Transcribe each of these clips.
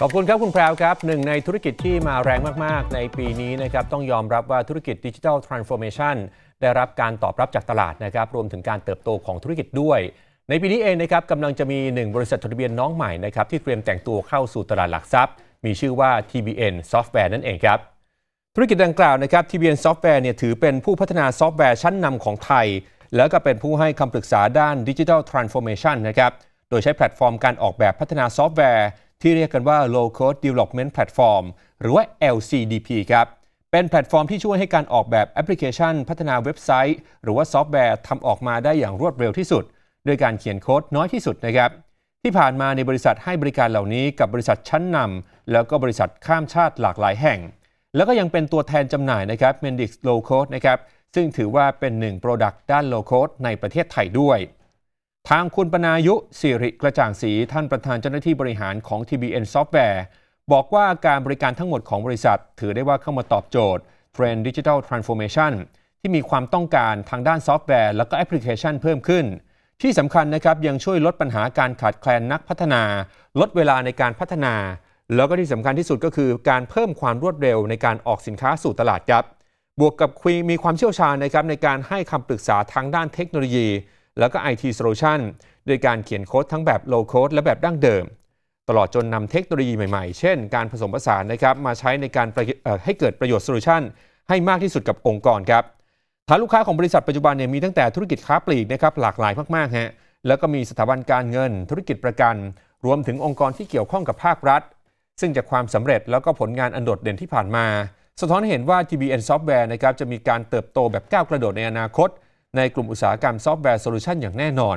ขอบคุณครับ คุณแพรวครับ หนึ่งในธุรกิจที่มาแรงมาก ๆ ในปีนี้นะครับต้องยอมรับว่าธุรกิจดิจิทัลทรานส์ฟอร์เมชันได้รับการตอบรับจากตลาดนะครับรวมถึงการเติบโตของธุรกิจด้วย ในปีนี้เองนะครับกำลังจะมีหนึ่งบริษัทจดทะเบียนน้องใหม่นะครับที่เตรียมแต่งตัวเข้าสู่ตลาดหลักทรัพย์ มีชื่อว่า TBN Software นั่นเองครับธุรกิจดังกล่าวนะครับ TBN Software เนี่ยถือเป็นผู้พัฒนาซอฟต์แวร์ชั้นนำของไทยแล้วก็เป็นผู้ให้คำปรึกษาด้านดิจิทัลทรานส์ฟอร์เมชันนะครับโดยใช้แพลตฟอร์มการออกแบบพัฒนาซอฟต์แวร์ที่เรียกกันว่า Low Code Development Platform หรือว่า LCDP ครับ เป็นแพลตฟอร์มที่ช่วยให้การออกแบบแอปพลิเคชันพัฒนาเว็บไซต์ หรือว่าซอฟต์แวร์ทำออกมาได้อย่างรวดเร็วที่สุด โดยการเขียนโค้ดน้อยที่สุดนะครับที่ผ่านมาในบริษัทให้บริการเหล่านี้กับบริษัทชั้นนำแล้วก็บริษัทข้ามชาติหลากหลายแห่ง แล้วก็ยังเป็นตัวแทนจำหน่ายนะครับ Mendix Low Code นะครับซึ่งถือว่าเป็นหนึ่งโปรดักต์ด้าน Low Code ในประเทศไทยด้วยทางคุณปนายุสิริกระจ่างศรีท่านประธานเจ้าหน้าที่บริหารของ TBN Software บอกว่าการบริการทั้งหมดของบริษัท ถือได้ว่าเข้ามาตอบโจทย์เทรนด์ดิจิทัลทรานส์โอมชันที่มีความต้องการทางด้านซอฟต์แวร์ และก็แอปพลิเคชันเพิ่มขึ้น ที่สำคัญนะครับยังช่วยลดปัญหาการขาดแคลนนักพัฒนา ลดเวลาในการพัฒนา แล้วก็ที่สำคัญที่สุดก็คือการเพิ่มความรวดเร็วในการออกสินค้าสู่ตลาดครับบวกกับคุยมีความเชี่ยวชาญนะครับในการให้คำปรึกษาทางด้านเทคโนโลยีแล้วก็ IT Solution โดยการเขียนโค้ดทั้งแบบ Low Code และแบบดั้งเดิม ตลอดจนนำเทคโนโลยีใหม่ๆ เช่น การผสมผสานนะครับมาใช้ในการให้เกิดประโยชน์โซลูชันให้มากที่สุดกับองค์กรครับฐานลูกค้าของบริษัทปัจจุบันเนี่ยมีตั้งแต่ธุรกิจค้าปลีกนะครับหลากหลายมากๆฮะแล้วก็มีสถาบันการเงิน ธุรกิจประกัน รวมถึงองค์กรที่เกี่ยวข้องกับภาครัฐ ซึ่งจากความสำเร็จแล้วก็ผลงานอันโดดเด่นที่ผ่านมา สะท้อนให้เห็นว่า GBN Software นะครับจะมีการเติบโตแบบก้าวกระโดดในอนาคตในกลุ่มอุตสาหกรรมซอฟต์แวร์โซลูชันอย่างแน่นอน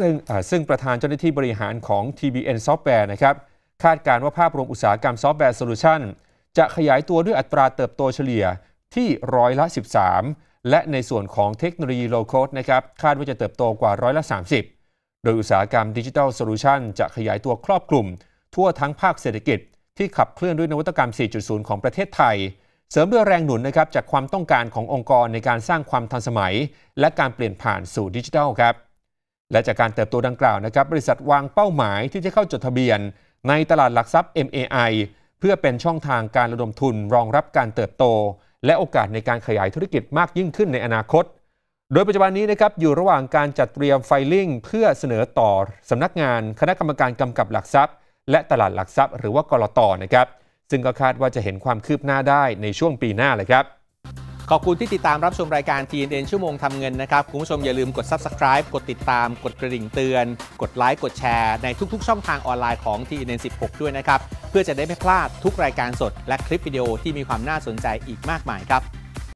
ซึ่งซึ่งประธานเจ้าหน้าที่บริหารของ TBN Software นะครับ คาดการว่าภาพรวมอุตสาหกรรมซอฟต์แวร์โซลูชันจะขยายตัวด้วยอัตราเติบโตเฉลี่ยที่ร้อยละ13 และในส่วนของเทคโนโลยีโลโคดนะครับ คาดว่าจะเติบโตกว่าร้อยละ 30 โดยอุตสาหกรรมดิจิทัลโซลูชันจะขยายตัวครอบคลุมทั่วทั้งภาคเศรษฐกิจที่ขับเคลื่อนด้วยนวัตกรรม 4.0 ของประเทศไทยเสริมด้วยแรงหนุนนะครับจากความต้องการขององค์กรในการสร้างความทันสมัย และการเปลี่ยนผ่านสู่ดิจิทัลครับ และจากการเติบโตดังกล่าวนะครับ บริษัทวางเป้าหมายที่จะเข้าจดทะเบียน ในตลาดหลักทรัพย์ MAI เพื่อเป็นช่องทางการระดมทุนรองรับการเติบโต และโอกาสในการขยายธุรกิจมากยิ่งขึ้นในอนาคต โดยปัจจุบันนี้นะครับอยู่ระหว่างการจัดเตรียมไฟลิ่งเพื่อเสนอต่อสำนักงานคณะกรรมการกำกับหลักทรัพย์ และตลาดหลักทรัพย์หรือว่ากรตนะครับซึ่งก็คาดว่าจะเห็นความคืบหน้าได้ในช่วงปีหน้าเลยครับ ขอบคุณที่ติดตามรับชมรายการ TNN ชั่วโมงทำเงินนะครับ คุณผู้ชมอย่าลืมกด subscribe กดติดตามกดกระดิ่งเตือน กดไลค์ กดแชร์ในทุกๆ ช่องทางออนไลน์ของ TNN 16 ด้วยนะครับ เพื่อจะได้ไม่พลาดทุกรายการสดและคลิปวิดีโอที่มีความน่าสนใจอีกมากมายครับ